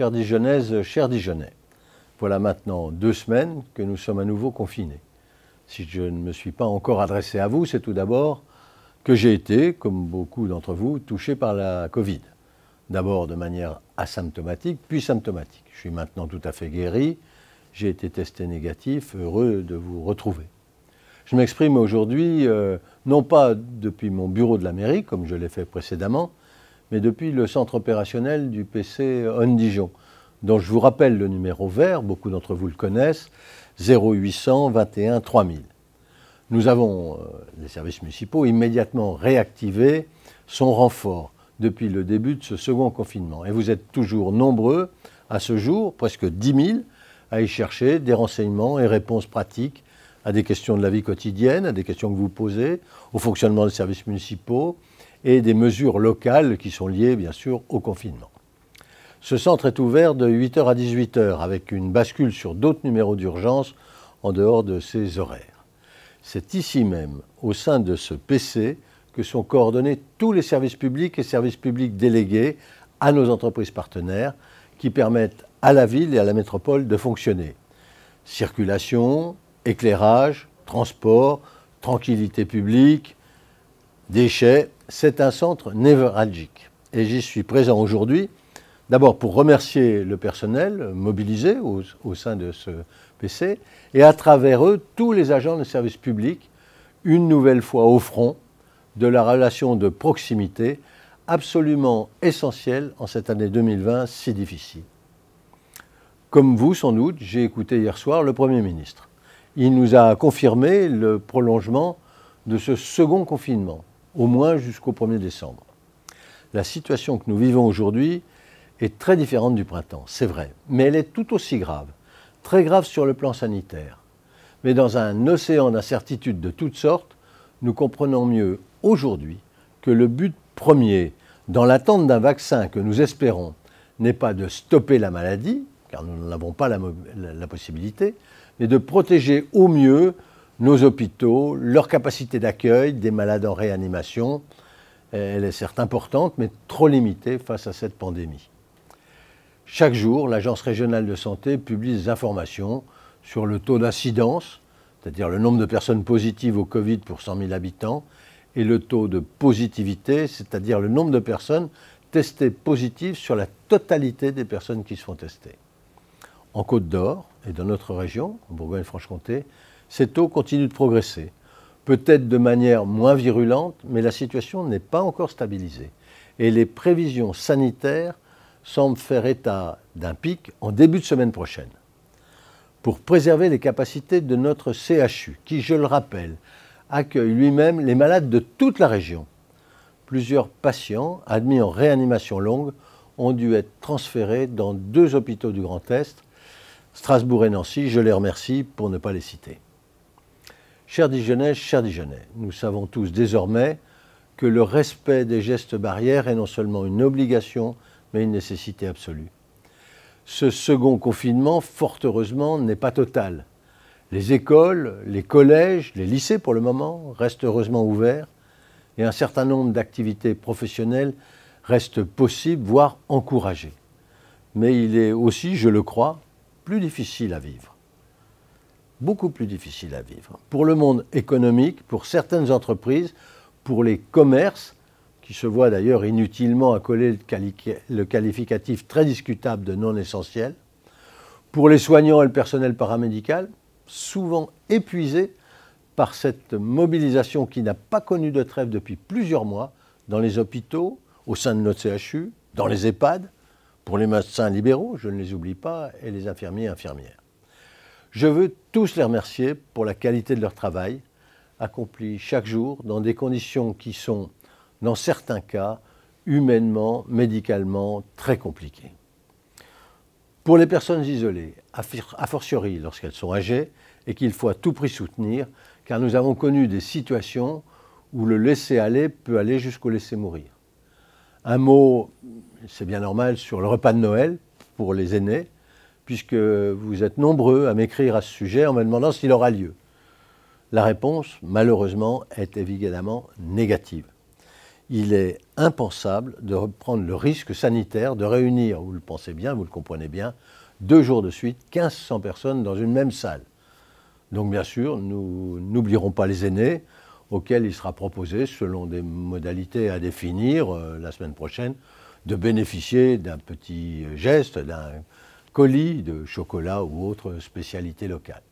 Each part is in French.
Cher Dijonnaises, cher Dijonnais. Voilà maintenant deux semaines que nous sommes à nouveau confinés. Si je ne me suis pas encore adressé à vous, c'est tout d'abord que j'ai été, comme beaucoup d'entre vous, touché par la Covid. D'abord de manière asymptomatique, puis symptomatique. Je suis maintenant tout à fait guéri, j'ai été testé négatif, heureux de vous retrouver. Je m'exprime aujourd'hui, euh, non pas depuis mon bureau de la mairie, comme je l'ai fait précédemment, mais depuis le centre opérationnel du PC On Dijon, dont je vous rappelle le numéro vert, beaucoup d'entre vous le connaissent, 0800 21 3000. Nous avons, euh, les services municipaux, immédiatement réactivé son renfort depuis le début de ce second confinement. Et vous êtes toujours nombreux, à ce jour, presque 10 000, à y chercher des renseignements et réponses pratiques à des questions de la vie quotidienne, à des questions que vous posez, au fonctionnement des services municipaux, et des mesures locales qui sont liées bien sûr au confinement. Ce centre est ouvert de 8h à 18h avec une bascule sur d'autres numéros d'urgence en dehors de ces horaires. C'est ici même, au sein de ce PC, que sont coordonnés tous les services publics et services publics délégués à nos entreprises partenaires qui permettent à la ville et à la métropole de fonctionner. Circulation, éclairage, transport, tranquillité publique, déchets, c'est un centre névralgique. Et j'y suis présent aujourd'hui, d'abord pour remercier le personnel mobilisé au, sein de ce PC, et à travers eux, tous les agents de service publics, une nouvelle fois au front de la relation de proximité, absolument essentielle en cette année 2020 si difficile. Comme vous, sans doute, j'ai écouté hier soir le Premier ministre. Il nous a confirmé le prolongement de ce second confinement au moins jusqu'au 1er décembre. La situation que nous vivons aujourd'hui est très différente du printemps, c'est vrai, mais elle est tout aussi grave, très grave sur le plan sanitaire. Mais dans un océan d'incertitudes de toutes sortes, nous comprenons mieux aujourd'hui que le but premier, dans l'attente d'un vaccin que nous espérons, n'est pas de stopper la maladie, car nous n'en avons pas la, la, possibilité, mais de protéger au mieux nos hôpitaux, leur capacité d'accueil des malades en réanimation. Elle est certes importante, mais trop limitée face à cette pandémie. Chaque jour, l'Agence régionale de santé publie des informations sur le taux d'incidence, c'est-à-dire le nombre de personnes positives au Covid pour 100 000 habitants, et le taux de positivité, c'est-à-dire le nombre de personnes testées positives sur la totalité des personnes qui se font tester. En Côte d'Or et dans notre région, en Bourgogne-Franche-Comté, cette eau continue de progresser, peut-être de manière moins virulente, mais la situation n'est pas encore stabilisée. Et les prévisions sanitaires semblent faire état d'un pic en début de semaine prochaine. Pour préserver les capacités de notre CHU, qui, je le rappelle, accueille lui-même les malades de toute la région, plusieurs patients admis en réanimation longue ont dû être transférés dans deux hôpitaux du Grand Est, Strasbourg et Nancy. Je les remercie pour ne pas les citer. Chers Dijonais, chers Dijonnais, nous savons tous désormais que le respect des gestes barrières est non seulement une obligation, mais une nécessité absolue. Ce second confinement, fort heureusement, n'est pas total. Les écoles, les collèges, les lycées pour le moment restent heureusement ouverts et un certain nombre d'activités professionnelles restent possibles, voire encouragées. Mais il est aussi, je le crois, plus difficile à vivre beaucoup plus difficile à vivre. Pour le monde économique, pour certaines entreprises, pour les commerces, qui se voient d'ailleurs inutilement accoler le, qualificatif très discutable de non essentiel, pour les soignants et le personnel paramédical, souvent épuisés par cette mobilisation qui n'a pas connu de trêve depuis plusieurs mois dans les hôpitaux, au sein de notre CHU, dans les EHPAD, pour les médecins libéraux, je ne les oublie pas, et les infirmiers et infirmières. Je veux tous les remercier pour la qualité de leur travail, accompli chaque jour dans des conditions qui sont, dans certains cas, humainement, médicalement, très compliquées. Pour les personnes isolées, a fortiori lorsqu'elles sont âgées et qu'il faut à tout prix soutenir, car nous avons connu des situations où le laisser aller peut aller jusqu'au laisser mourir. Un mot, c'est bien normal, sur le repas de Noël pour les aînés, puisque vous êtes nombreux à m'écrire à ce sujet en me demandant s'il aura lieu. La réponse, malheureusement, est évidemment négative. Il est impensable de reprendre le risque sanitaire de réunir, vous le pensez bien, vous le comprenez bien, deux jours de suite 1500 personnes dans une même salle. Donc bien sûr, nous n'oublierons pas les aînés, auxquels il sera proposé, selon des modalités à définir euh, la semaine prochaine, de bénéficier d'un petit geste, d'un colis de chocolat ou autres spécialités locales.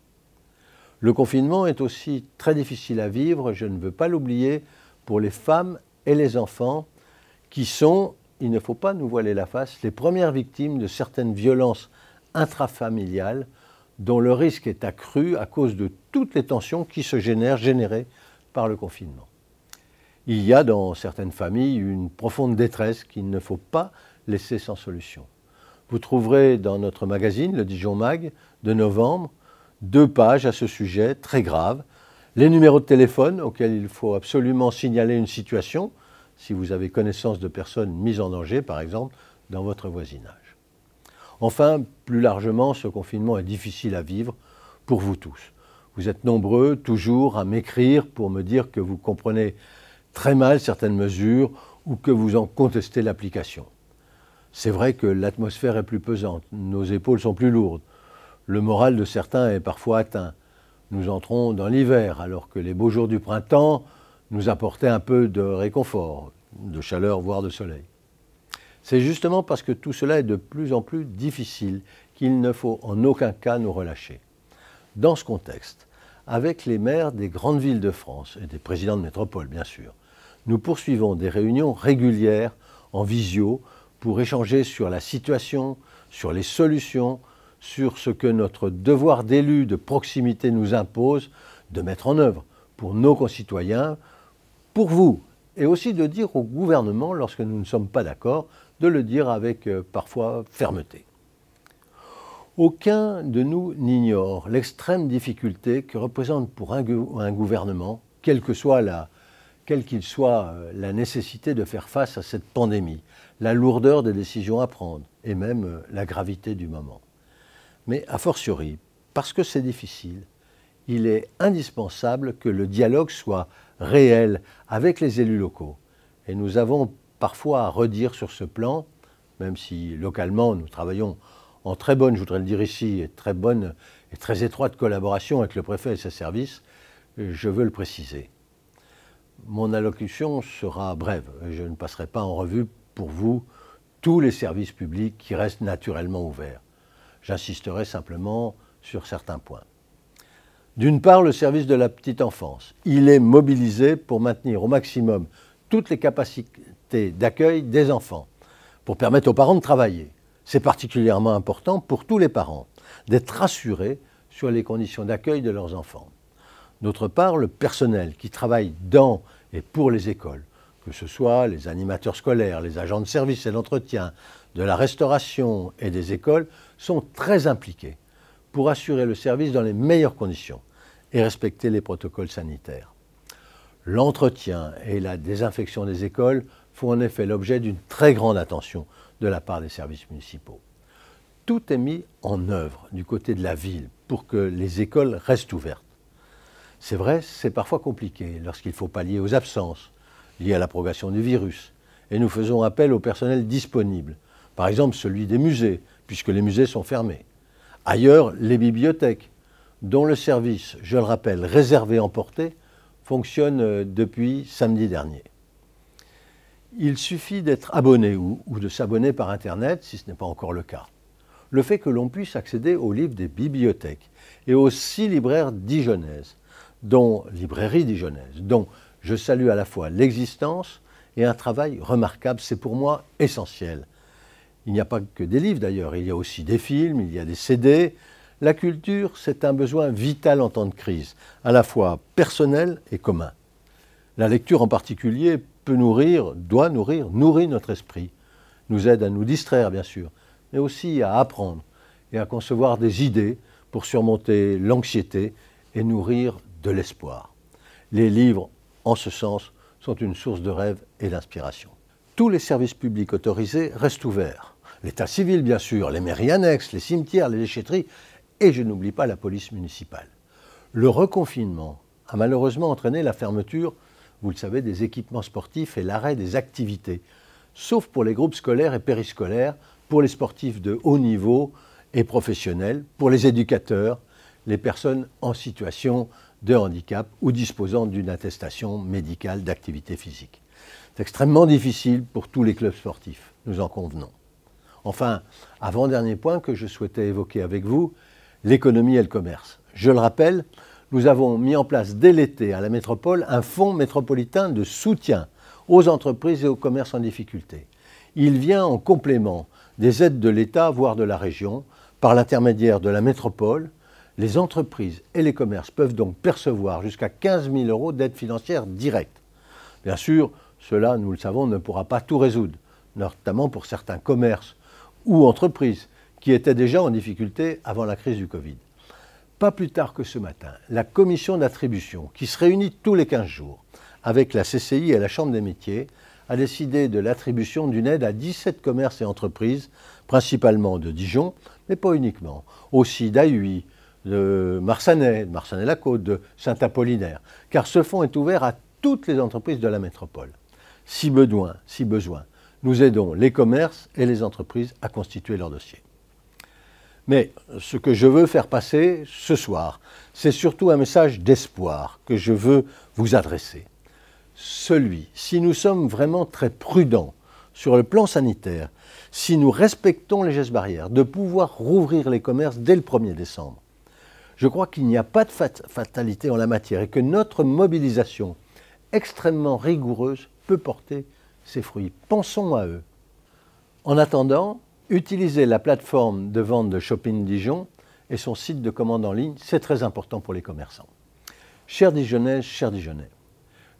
Le confinement est aussi très difficile à vivre, je ne veux pas l'oublier, pour les femmes et les enfants qui sont, il ne faut pas nous voiler la face, les premières victimes de certaines violences intrafamiliales dont le risque est accru à cause de toutes les tensions qui se génèrent générées par le confinement. Il y a dans certaines familles une profonde détresse qu'il ne faut pas laisser sans solution. Vous trouverez dans notre magazine, le Dijon Mag, de novembre, deux pages à ce sujet très graves, Les numéros de téléphone auxquels il faut absolument signaler une situation, si vous avez connaissance de personnes mises en danger, par exemple, dans votre voisinage. Enfin, plus largement, ce confinement est difficile à vivre pour vous tous. Vous êtes nombreux toujours à m'écrire pour me dire que vous comprenez très mal certaines mesures ou que vous en contestez l'application c'est vrai que l'atmosphère est plus pesante, nos épaules sont plus lourdes, le moral de certains est parfois atteint. Nous entrons dans l'hiver, alors que les beaux jours du printemps nous apportaient un peu de réconfort, de chaleur, voire de soleil. C'est justement parce que tout cela est de plus en plus difficile qu'il ne faut en aucun cas nous relâcher. Dans ce contexte, avec les maires des grandes villes de France et des présidents de métropole, bien sûr, nous poursuivons des réunions régulières en visio pour échanger sur la situation, sur les solutions, sur ce que notre devoir d'élu de proximité nous impose de mettre en œuvre pour nos concitoyens, pour vous, et aussi de dire au gouvernement, lorsque nous ne sommes pas d'accord, de le dire avec euh, parfois fermeté. Aucun de nous n'ignore l'extrême difficulté que représente pour un, gouvernement, quelle que soit la, quelle qu'il soit euh, la nécessité de faire face à cette pandémie, la lourdeur des décisions à prendre et même euh, la gravité du moment. Mais a fortiori, parce que c'est difficile, il est indispensable que le dialogue soit réel avec les élus locaux. Et nous avons parfois à redire sur ce plan, même si localement nous travaillons en très bonne, je voudrais le dire ici, et très bonne et très étroite collaboration avec le préfet et ses services, euh, je veux le préciser. Mon allocution sera brève. et Je ne passerai pas en revue pour vous tous les services publics qui restent naturellement ouverts. J'insisterai simplement sur certains points. D'une part, le service de la petite enfance. Il est mobilisé pour maintenir au maximum toutes les capacités d'accueil des enfants, pour permettre aux parents de travailler. C'est particulièrement important pour tous les parents d'être rassurés sur les conditions d'accueil de leurs enfants. D'autre part, le personnel qui travaille dans et pour les écoles, que ce soit les animateurs scolaires, les agents de service et d'entretien, de la restauration et des écoles, sont très impliqués pour assurer le service dans les meilleures conditions et respecter les protocoles sanitaires. L'entretien et la désinfection des écoles font en effet l'objet d'une très grande attention de la part des services municipaux. Tout est mis en œuvre du côté de la ville pour que les écoles restent ouvertes. C'est vrai, c'est parfois compliqué lorsqu'il faut pallier aux absences liées à la progression du virus. Et nous faisons appel au personnel disponible, par exemple celui des musées, puisque les musées sont fermés. Ailleurs, les bibliothèques, dont le service, je le rappelle, réservé emporté, fonctionne euh, depuis samedi dernier. Il suffit d'être abonné ou, de s'abonner par Internet, si ce n'est pas encore le cas. Le fait que l'on puisse accéder aux livres des bibliothèques et aux six libraires dijonnaises dont Librairie Dijonnaise, dont je salue à la fois l'existence et un travail remarquable. C'est pour moi essentiel. Il n'y a pas que des livres d'ailleurs, il y a aussi des films, il y a des CD. La culture, c'est un besoin vital en temps de crise, à la fois personnel et commun. La lecture en particulier peut nourrir, doit nourrir, nourrit notre esprit, nous aide à nous distraire bien sûr, mais aussi à apprendre et à concevoir des idées pour surmonter l'anxiété et nourrir de l'espoir. Les livres, en ce sens, sont une source de rêve et d'inspiration. Tous les services publics autorisés restent ouverts. L'état civil, bien sûr, les mairies annexes, les cimetières, les déchetteries, et je n'oublie pas la police municipale. Le reconfinement a malheureusement entraîné la fermeture, vous le savez, des équipements sportifs et l'arrêt des activités, sauf pour les groupes scolaires et périscolaires, pour les sportifs de haut niveau et professionnels, pour les éducateurs les personnes en situation de handicap ou disposant d'une attestation médicale d'activité physique. C'est extrêmement difficile pour tous les clubs sportifs, nous en convenons. Enfin, avant-dernier point que je souhaitais évoquer avec vous, l'économie et le commerce. Je le rappelle, nous avons mis en place dès l'été à la métropole un fonds métropolitain de soutien aux entreprises et aux commerces en difficulté. Il vient en complément des aides de l'État, voire de la région, par l'intermédiaire de la métropole, les entreprises et les commerces peuvent donc percevoir jusqu'à 15 000 euros d'aide financière directe. Bien sûr, cela, nous le savons, ne pourra pas tout résoudre, notamment pour certains commerces ou entreprises qui étaient déjà en difficulté avant la crise du Covid. Pas plus tard que ce matin, la commission d'attribution, qui se réunit tous les 15 jours avec la CCI et la Chambre des métiers, a décidé de l'attribution d'une aide à 17 commerces et entreprises, principalement de Dijon, mais pas uniquement, aussi d'Ahui, de Marsanais, de Marsanais-la-Côte, de Saint-Apollinaire, car ce fonds est ouvert à toutes les entreprises de la métropole. Si besoin, si besoin, nous aidons les commerces et les entreprises à constituer leur dossier. Mais ce que je veux faire passer ce soir, c'est surtout un message d'espoir que je veux vous adresser. Celui, si nous sommes vraiment très prudents sur le plan sanitaire, si nous respectons les gestes barrières, de pouvoir rouvrir les commerces dès le 1er décembre. Je crois qu'il n'y a pas de fatalité en la matière et que notre mobilisation extrêmement rigoureuse peut porter ses fruits. Pensons à eux. En attendant, utilisez la plateforme de vente de Shopping Dijon et son site de commande en ligne, c'est très important pour les commerçants. Chers Dijonnais, chers Dijonnais,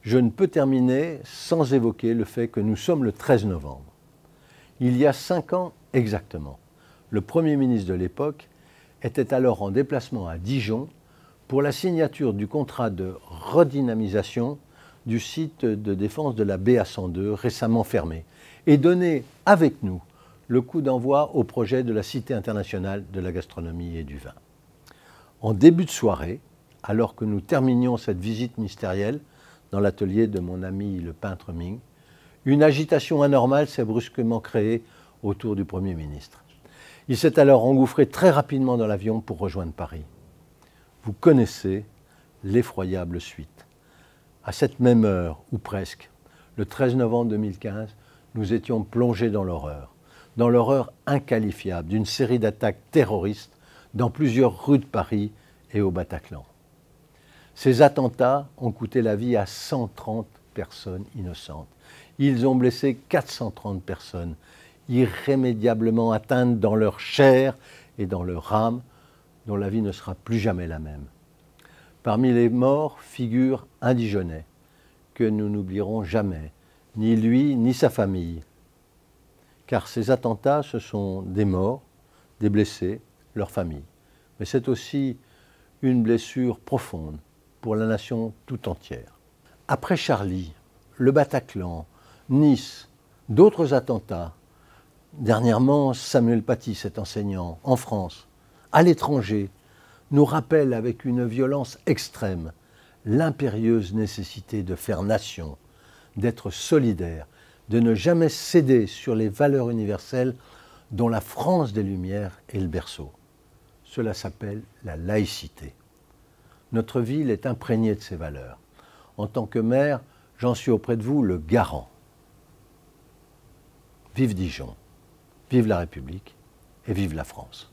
je ne peux terminer sans évoquer le fait que nous sommes le 13 novembre. Il y a cinq ans exactement, le Premier ministre de l'époque était alors en déplacement à Dijon pour la signature du contrat de redynamisation du site de défense de la BA102 récemment fermé et donner avec nous le coup d'envoi au projet de la Cité internationale de la gastronomie et du vin. En début de soirée, alors que nous terminions cette visite ministérielle dans l'atelier de mon ami le peintre Ming, une agitation anormale s'est brusquement créée autour du Premier ministre. Il s'est alors engouffré très rapidement dans l'avion pour rejoindre Paris. Vous connaissez l'effroyable suite. À cette même heure, ou presque, le 13 novembre 2015, nous étions plongés dans l'horreur. Dans l'horreur inqualifiable d'une série d'attaques terroristes dans plusieurs rues de Paris et au Bataclan. Ces attentats ont coûté la vie à 130 personnes innocentes. Ils ont blessé 430 personnes irrémédiablement atteintes dans leur chair et dans leur âme, dont la vie ne sera plus jamais la même. Parmi les morts figure Indigenet, que nous n'oublierons jamais, ni lui ni sa famille, car ces attentats, ce sont des morts, des blessés, leur famille. Mais c'est aussi une blessure profonde pour la nation tout entière. Après Charlie, le Bataclan, Nice, d'autres attentats Dernièrement, Samuel Paty, cet enseignant, en France, à l'étranger, nous rappelle avec une violence extrême l'impérieuse nécessité de faire nation, d'être solidaire, de ne jamais céder sur les valeurs universelles dont la France des Lumières est le berceau. Cela s'appelle la laïcité. Notre ville est imprégnée de ces valeurs. En tant que maire, j'en suis auprès de vous le garant. Vive Dijon Vive la République et vive la France.